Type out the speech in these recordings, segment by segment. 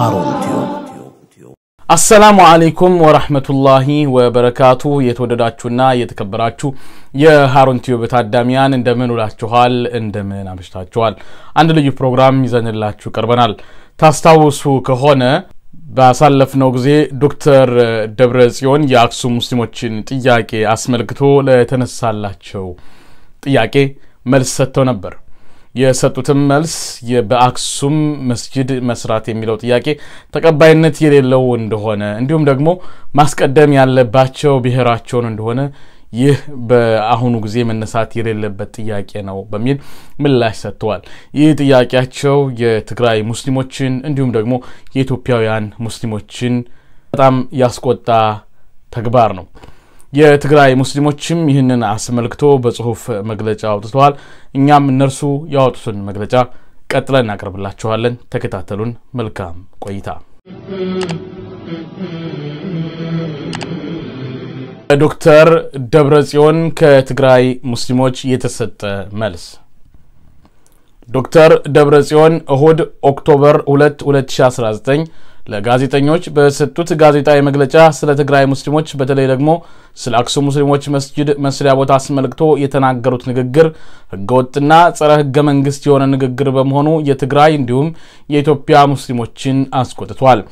ሃሩን ቲዩብ። አሰላሙ አለይኩም ወራህመቱላሂ ወበረካቱ። የተወደዳችሁና የተከበራችሁ የሃሩን ቲዩብ ታዳሚያን እንደምን ውላችኋል? እንደምን አምሽታችኋል? አንድ ልዩ ፕሮግራም ይዘንላችሁ ቀርበናል። ታስታውሱ ከሆነ ባሳለፍነው ጊዜ ዶክተር ደብረ ጽዮን የአክሱም ሙስሊሞችን ጥያቄ አስመልክቶ ለተነሳላቸው ጥያቄ መልስ ሰጥተው ነበር። የሰጡትም መልስ በአክሱም መስጅድ መስራት የሚለው ጥያቄ ተቀባይነት የሌለው እንደሆነ እንዲሁም ደግሞ ማስቀደም ያለባቸው ብሔራቸውን እንደሆነ ይህ በአሁኑ ጊዜ መነሳት የሌለበት ጥያቄ ነው በሚል ምላሽ ሰጥተዋል። ይህ ጥያቄያቸው የትግራይ ሙስሊሞችን እንዲሁም ደግሞ የኢትዮጵያውያን ሙስሊሞችን በጣም ያስቆጣ ተግባር ነው። የትግራይ ሙስሊሞችም ይህንን አስመልክቶ በጽሁፍ መግለጫ አውጥተዋል። እኛም እነርሱ ያወጡትን መግለጫ ቀጥለን እናቀርብላችኋለን። ተከታተሉን። መልካም ቆይታ። ዶክተር ደብረ ጽዮን ከትግራይ ሙስሊሞች የተሰጠ መልስ። ዶክተር ደብረ ጽዮን እሁድ ኦክቶበር 2 2019 ለጋዜጠኞች በሰጡት ጋዜጣዊ መግለጫ ስለ ትግራይ ሙስሊሞች በተለይ ደግሞ ስለ አክሱም ሙስሊሞች መስጅድ መስሪያ ቦታ አስመልክቶ የተናገሩት ንግግር ህገወጥና ጸረ ህገ መንግስት የሆነ ንግግር በመሆኑ የትግራይ እንዲሁም የኢትዮጵያ ሙስሊሞችን አስቆጥቷል።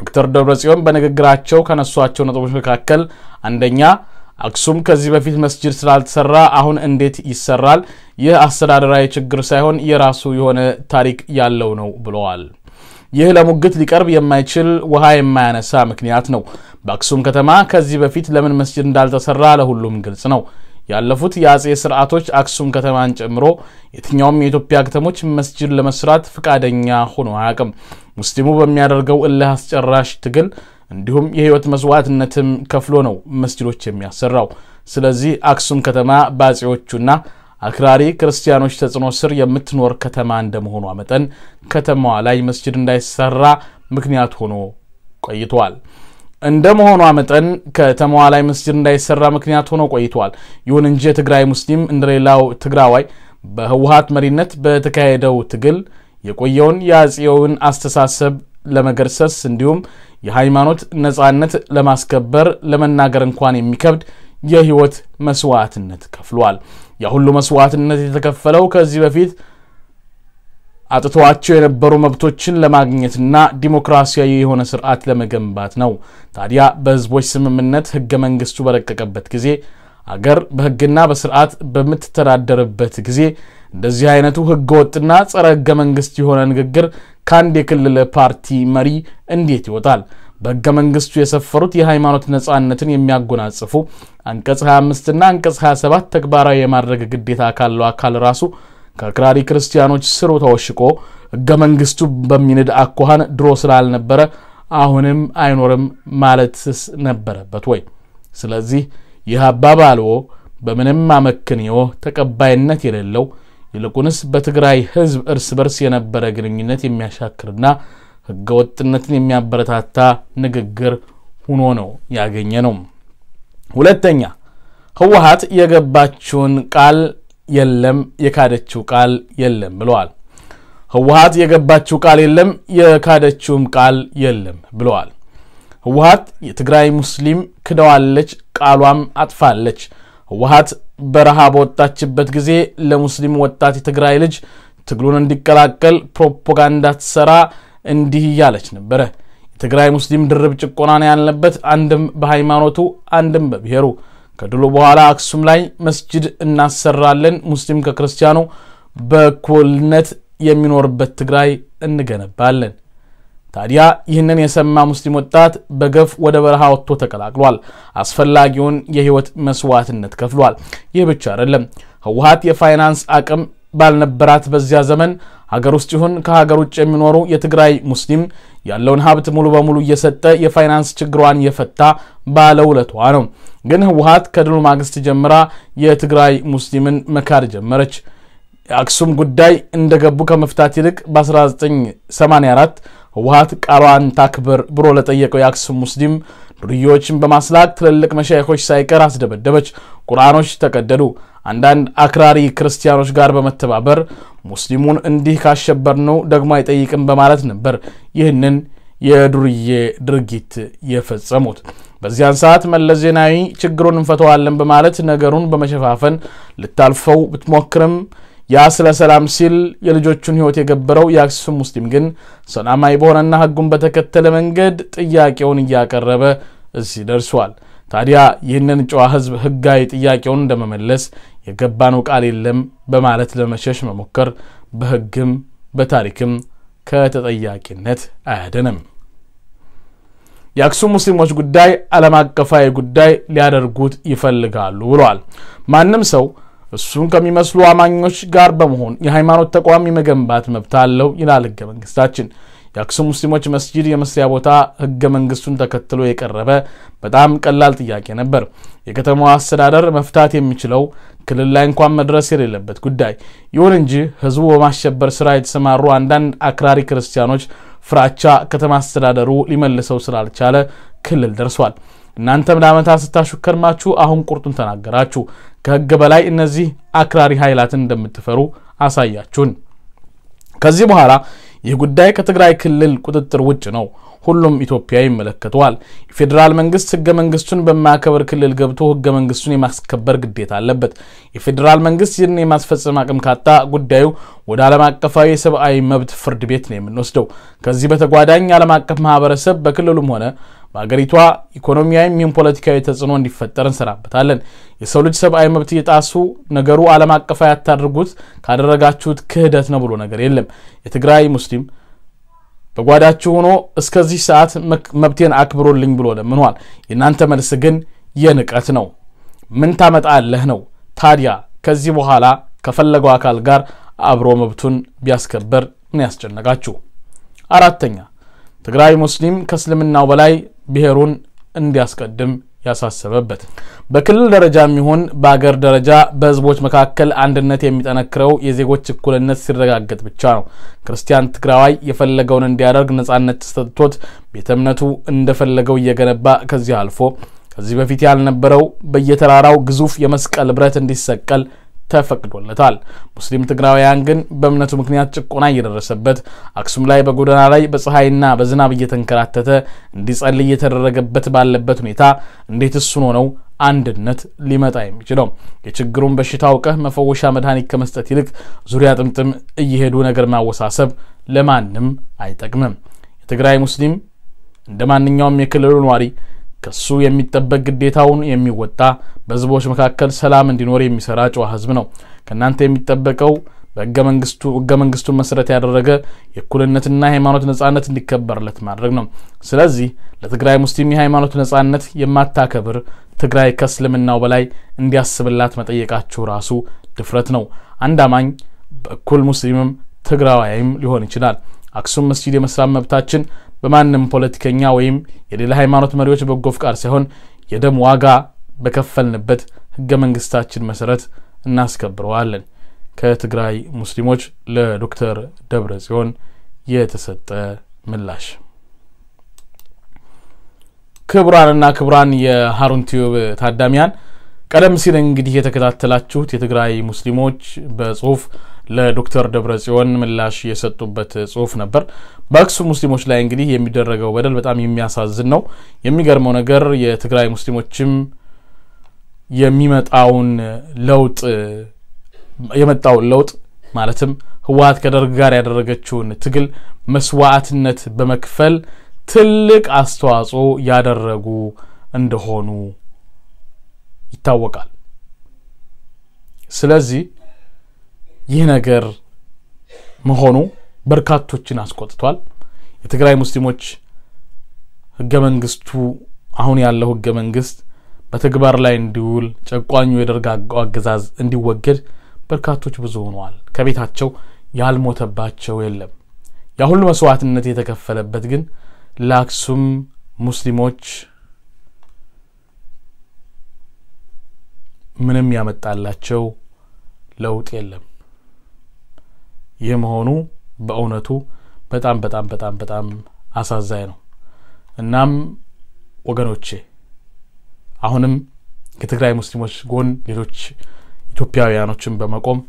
ዶክተር ደብረጽዮን በንግግራቸው ከነሷቸው ነጥቦች መካከል አንደኛ አክሱም ከዚህ በፊት መስጅድ ስላልተሰራ አሁን እንዴት ይሰራል? ይህ አስተዳደራዊ ችግር ሳይሆን የራሱ የሆነ ታሪክ ያለው ነው ብለዋል። ይህ ለሙግት ሊቀርብ የማይችል ውሃ የማያነሳ ምክንያት ነው። በአክሱም ከተማ ከዚህ በፊት ለምን መስጅድ እንዳልተሰራ ለሁሉም ግልጽ ነው። ያለፉት የአጼ ስርዓቶች አክሱም ከተማን ጨምሮ የትኛውም የኢትዮጵያ ከተሞች መስጅድ ለመስራት ፈቃደኛ ሆኖ አያቅም ሙስሊሙ በሚያደርገው እልህ አስጨራሽ ትግል እንዲሁም የህይወት መስዋዕትነትም ከፍሎ ነው መስጅዶች የሚያሰራው። ስለዚህ አክሱም ከተማ በጼዎቹና? አክራሪ ክርስቲያኖች ተጽዕኖ ስር የምትኖር ከተማ እንደመሆኗ መጠን ከተማዋ ላይ መስጅድ እንዳይሰራ ምክንያት ሆኖ ቆይቷል። እንደ መሆኗ መጠን ከተማዋ ላይ መስጅድ እንዳይሰራ ምክንያት ሆኖ ቆይቷል። ይሁን እንጂ የትግራይ ሙስሊም እንደሌላው ትግራዋይ በህወሀት መሪነት በተካሄደው ትግል የቆየውን የአጼውን አስተሳሰብ ለመገርሰስ እንዲሁም የሃይማኖት ነፃነት ለማስከበር ለመናገር እንኳን የሚከብድ የህይወት መስዋዕትነት ከፍሏል። የሁሉ መስዋዕትነት የተከፈለው ከዚህ በፊት አጥተዋቸው የነበሩ መብቶችን ለማግኘትና ዲሞክራሲያዊ የሆነ ስርዓት ለመገንባት ነው። ታዲያ በህዝቦች ስምምነት ህገ መንግስቱ በረቀቀበት ጊዜ አገር በህግና በስርዓት በምትተዳደርበት ጊዜ እንደዚህ አይነቱ ህገ ወጥና ጸረ ህገ መንግስት የሆነ ንግግር ከአንድ የክልል ፓርቲ መሪ እንዴት ይወጣል? በሕገ መንግስቱ የሰፈሩት የሃይማኖት ነጻነትን የሚያጎናጽፉ አንቀጽ 25ና አንቀጽ 27 ተግባራዊ የማድረግ ግዴታ ካለው አካል ራሱ ከክራሪ ክርስቲያኖች ስሩ ተወሽቆ ሕገ መንግስቱ በሚንድ አኳኋን ድሮ ስላልነበረ አሁንም አይኖርም ማለትስ ነበረበት ወይ? ስለዚህ ይህ አባባልዎ በምንም አመክንዮ ተቀባይነት የሌለው ይልቁንስ በትግራይ ህዝብ እርስ በርስ የነበረ ግንኙነት የሚያሻክርና ህገወጥነትን የሚያበረታታ ንግግር ሆኖ ነው ያገኘ ነው። ሁለተኛ ህወሀት የገባችውን ቃል የለም የካደችው ቃል የለም ብለዋል። ህወሀት የገባችው ቃል የለም የካደችውም ቃል የለም ብለዋል። ህወሀት የትግራይ ሙስሊም ክደዋለች፣ ቃሏም አጥፋለች። ህወሀት በረሃ በወጣችበት ጊዜ ለሙስሊም ወጣት የትግራይ ልጅ ትግሉን እንዲቀላቀል ፕሮፓጋንዳ ትሰራ እንዲህ እያለች ነበረ። የትግራይ ሙስሊም ድርብ ጭቆናን ያለበት አንድም በሃይማኖቱ አንድም በብሔሩ ከድሉ በኋላ አክሱም ላይ መስጅድ እናሰራለን፣ ሙስሊም ከክርስቲያኑ በኩልነት የሚኖርበት ትግራይ እንገነባለን። ታዲያ ይህንን የሰማ ሙስሊም ወጣት በገፍ ወደ በረሃ ወጥቶ ተቀላቅሏል። አስፈላጊውን የህይወት መስዋዕትነት ከፍሏል። ይህ ብቻ አይደለም። ህወሀት የፋይናንስ አቅም ባልነበራት በዚያ ዘመን ሀገር ውስጥ ይሁን ከሀገር ውጭ የሚኖሩ የትግራይ ሙስሊም ያለውን ሀብት ሙሉ በሙሉ እየሰጠ የፋይናንስ ችግሯን የፈታ ባለውለቷ ነው። ግን ህወሀት ከድሉ ማግስት ጀምራ የትግራይ ሙስሊምን መካድ ጀመረች። የአክሱም ጉዳይ እንደገቡ ከመፍታት ይልቅ በ1984 ህወሀት ቃሏን ታክብር ብሎ ለጠየቀው የአክሱም ሙስሊም ዱርዬዎችን በማስላክ ትልልቅ መሻይኮች ሳይቀር አስደበደበች። ቁርአኖች ተቀደዱ። አንዳንድ አክራሪ ክርስቲያኖች ጋር በመተባበር ሙስሊሙን እንዲህ ካሸበር ነው ደግሞ አይጠይቅም በማለት ነበር ይህንን የዱርዬ ድርጊት የፈጸሙት። በዚያን ሰዓት መለስ ዜናዊ ችግሩን እንፈተዋለን በማለት ነገሩን በመሸፋፈን ልታልፈው ብትሞክርም ያ ስለ ሰላም ሲል የልጆቹን ሕይወት የገበረው የአክሱም ሙስሊም ግን ሰላማዊ በሆነና ሕጉን በተከተለ መንገድ ጥያቄውን እያቀረበ እዚህ ደርሷል። ታዲያ ይህንን ጨዋ ሕዝብ ሕጋዊ ጥያቄውን እንደመመለስ የገባነው ቃል የለም በማለት ለመሸሽ መሞከር በህግም በታሪክም ከተጠያቂነት አያደንም። የአክሱም ሙስሊሞች ጉዳይ ዓለም አቀፋዊ ጉዳይ ሊያደርጉት ይፈልጋሉ ብለዋል። ማንም ሰው እሱን ከሚመስሉ አማኞች ጋር በመሆን የሃይማኖት ተቋም የመገንባት መብት አለው ይላል ህገ መንግስታችን። የአክሱም ሙስሊሞች መስጂድ የመስሪያ ቦታ ህገ መንግስቱን ተከትሎ የቀረበ በጣም ቀላል ጥያቄ ነበር። የከተማዋ አስተዳደር መፍታት የሚችለው ክልል ላይ እንኳን መድረስ የሌለበት ጉዳይ። ይሁን እንጂ ህዝቡ በማሸበር ስራ የተሰማሩ አንዳንድ አክራሪ ክርስቲያኖች ፍራቻ ከተማ አስተዳደሩ ሊመልሰው ስላልቻለ ክልል ደርሷል። እናንተም ለዓመታት ስታሹከርማችሁ አሁን ቁርጡን ተናገራችሁ። ከህግ በላይ እነዚህ አክራሪ ኃይላትን እንደምትፈሩ አሳያችሁን። ከዚህ በኋላ ይህ ጉዳይ ከትግራይ ክልል ቁጥጥር ውጭ ነው። ሁሉም ኢትዮጵያ ይመለከተዋል። የፌዴራል መንግስት ህገ መንግስቱን በማያከብር ክልል ገብቶ ህገ መንግስቱን የማስከበር ግዴታ አለበት። የፌዴራል መንግስት ይህን የማስፈጸም አቅም ካጣ ጉዳዩ ወደ ዓለም አቀፋዊ የሰብአዊ መብት ፍርድ ቤት ነው የምንወስደው። ከዚህ በተጓዳኝ ዓለም አቀፍ ማህበረሰብ በክልሉም ሆነ በአገሪቷ ኢኮኖሚያዊም ይሁን ፖለቲካዊ ተጽዕኖ እንዲፈጠር እንሰራበታለን። የሰው ልጅ ሰብአዊ መብት እየጣሱ ነገሩ አለም አቀፋ ያታድርጉት ካደረጋችሁት ክህደት ነው ብሎ ነገር የለም። የትግራይ ሙስሊም በጓዳችሁ ሆኖ እስከዚህ ሰዓት መብቴን አክብሮልኝ ብሎ ለምኗል። የእናንተ መልስ ግን የንቀት ነው። ምን ታመጣለህ ነው ታዲያ? ከዚህ በኋላ ከፈለገው አካል ጋር አብሮ መብቱን ቢያስከበር ምን ያስጨነቃችሁ። አራተኛ ትግራዊ ሙስሊም ከእስልምናው በላይ ብሔሩን እንዲያስቀድም ያሳሰበበት በክልል ደረጃ የሚሆን በአገር ደረጃ በህዝቦች መካከል አንድነት የሚጠነክረው የዜጎች እኩልነት ሲረጋገጥ ብቻ ነው። ክርስቲያን ትግራዋይ የፈለገውን እንዲያደርግ ነጻነት ተሰጥቶት ቤተ እምነቱ እንደፈለገው እየገነባ ከዚህ አልፎ ከዚህ በፊት ያልነበረው በየተራራው ግዙፍ የመስቀል ብረት እንዲሰቀል ተፈቅዶለታል። ሙስሊም ትግራውያን ግን በእምነቱ ምክንያት ጭቆና እየደረሰበት አክሱም ላይ በጎዳና ላይ በፀሐይና በዝናብ እየተንከራተተ እንዲጸል እየተደረገበት ባለበት ሁኔታ እንዴት እሱን ሆነው አንድነት ሊመጣ የሚችለው? የችግሩን በሽታ አውቀህ መፈወሻ መድኃኒት ከመስጠት ይልቅ ዙሪያ ጥምጥም እየሄዱ ነገር ማወሳሰብ ለማንም አይጠቅምም። የትግራይ ሙስሊም እንደ ማንኛውም የክልሉ ነዋሪ ከሱ የሚጠበቅ ግዴታውን የሚወጣ በህዝቦች መካከል ሰላም እንዲኖር የሚሰራ ጨዋ ህዝብ ነው። ከእናንተ የሚጠበቀው በህገ መንግስቱ ህገ መንግስቱን መሰረት ያደረገ የእኩልነትና የሃይማኖት ነጻነት እንዲከበርለት ማድረግ ነው። ስለዚህ ለትግራይ ሙስሊም የሃይማኖት ነጻነት የማታከብር ትግራይ ከእስልምናው በላይ እንዲያስብላት መጠየቃችሁ ራሱ ድፍረት ነው። አንድ አማኝ በእኩል ሙስሊምም ትግራዋይም ሊሆን ይችላል። አክሱም መስጂድ የመስራት መብታችን በማንም ፖለቲከኛ ወይም የሌላ ሃይማኖት መሪዎች በጎ ፍቃድ ሳይሆን የደም ዋጋ በከፈልንበት ህገ መንግስታችን መሰረት እናስከብረዋለን። ከትግራይ ሙስሊሞች ለዶክተር ደብረ ጽዮን የተሰጠ ምላሽ። ክቡራንና ክቡራን የሀሩን ቲዩብ ታዳሚያን ቀደም ሲል እንግዲህ የተከታተላችሁት የትግራይ ሙስሊሞች በጽሁፍ ለዶክተር ደብረ ጽዮን ምላሽ የሰጡበት ጽሁፍ ነበር። በአክሱም ሙስሊሞች ላይ እንግዲህ የሚደረገው በደል በጣም የሚያሳዝን ነው። የሚገርመው ነገር የትግራይ ሙስሊሞችም የሚመጣውን ለውጥ የመጣውን ለውጥ ማለትም ህወሀት ከደርግ ጋር ያደረገችውን ትግል መስዋዕትነት በመክፈል ትልቅ አስተዋጽኦ ያደረጉ እንደሆኑ ይታወቃል። ስለዚህ ይህ ነገር መሆኑ በርካቶችን አስቆጥቷል። የትግራይ ሙስሊሞች ህገ መንግስቱ አሁን ያለው ህገ መንግስት በተግባር ላይ እንዲውል ጨቋኙ የደርግ አገዛዝ እንዲወገድ በርካቶች ብዙ ሆነዋል። ከቤታቸው ያልሞተባቸው የለም። ያ ሁሉ መስዋዕትነት የተከፈለበት ግን ለአክሱም ሙስሊሞች ምንም ያመጣላቸው ለውጥ የለም። ይህ መሆኑ በእውነቱ በጣም በጣም በጣም በጣም አሳዛኝ ነው። እናም ወገኖቼ አሁንም ከትግራይ ሙስሊሞች ጎን ሌሎች ኢትዮጵያውያኖችን በመቆም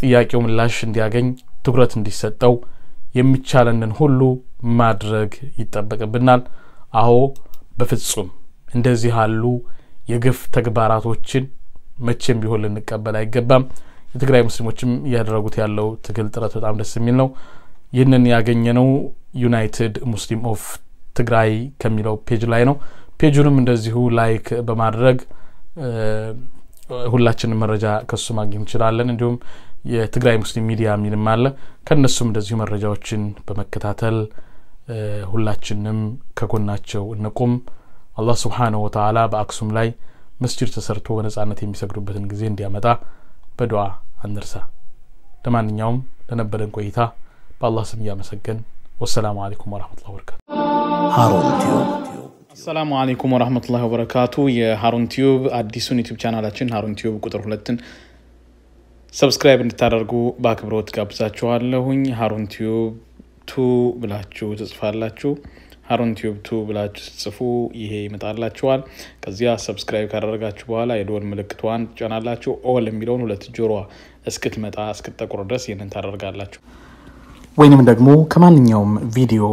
ጥያቄው ምላሽ እንዲያገኝ ትኩረት እንዲሰጠው የሚቻለንን ሁሉ ማድረግ ይጠበቅብናል። አሁ በፍጹም እንደዚህ ያሉ የግፍ ተግባራቶችን መቼም ቢሆን ልንቀበል አይገባም። የትግራይ ሙስሊሞችም እያደረጉት ያለው ትግል ጥረት በጣም ደስ የሚል ነው። ይህንን ያገኘነው ዩናይትድ ሙስሊም ኦፍ ትግራይ ከሚለው ፔጅ ላይ ነው። ፔጁንም እንደዚሁ ላይክ በማድረግ ሁላችንም መረጃ ከሱ ማግኘት እንችላለን። እንዲሁም የትግራይ ሙስሊም ሚዲያ የሚልም አለ። ከእነሱም እንደዚሁ መረጃዎችን በመከታተል ሁላችንም ከጎናቸው እንቁም። አላህ ስብሓነሁ ወተላ በአክሱም ላይ መስጅድ ተሰርቶ በነጻነት የሚሰግዱበትን ጊዜ እንዲያመጣ በዱዓ አንርሳ። ለማንኛውም ለነበረን ቆይታ በአላህ ስም እያመሰገን ወሰላሙ አሌይኩም ወረሕመቱላሂ ወበረካቱ። አሰላሙ አሌይኩም ወረመቱላ ወበረካቱ። የሀሩን ቲዩብ አዲሱን ዩቲብ ቻናላችን ሀሩን ቲዩብ ቁጥር ሁለትን ሰብስክራይብ እንድታደርጉ በአክብሮት ጋብዛችኋለሁኝ። ሀሩን ቲዩብ ቱ ብላችሁ ትጽፋላችሁ። ሀሩን ቲዩብ ቱ ብላችሁ ስትጽፉ ይሄ ይመጣላችኋል። ከዚያ ሰብስክራይብ ካደረጋችሁ በኋላ የደወል ምልክቷን ትጫናላችሁ። ኦል የሚለውን ሁለት ጆሮ እስክትመጣ እስክትጠቁር ድረስ ይህንን ታደርጋላችሁ። ወይንም ደግሞ ከማንኛውም ቪዲዮ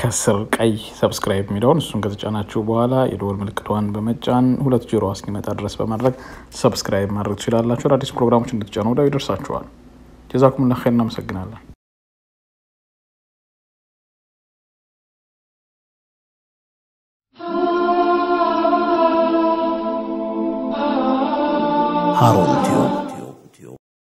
ከስር ቀይ ሰብስክራይብ የሚለውን እሱን ከተጫናችሁ በኋላ የደወል ምልክቷን በመጫን ሁለት ጆሮ እስኪመጣ ድረስ በማድረግ ሰብስክራይብ ማድረግ ትችላላችሁ። አዳዲስ ፕሮግራሞች እንድትጫኑ ወዲያው ይደርሳችኋል። ጀዛኩሙላህ ኸይር። እናመሰግናለን። হারুন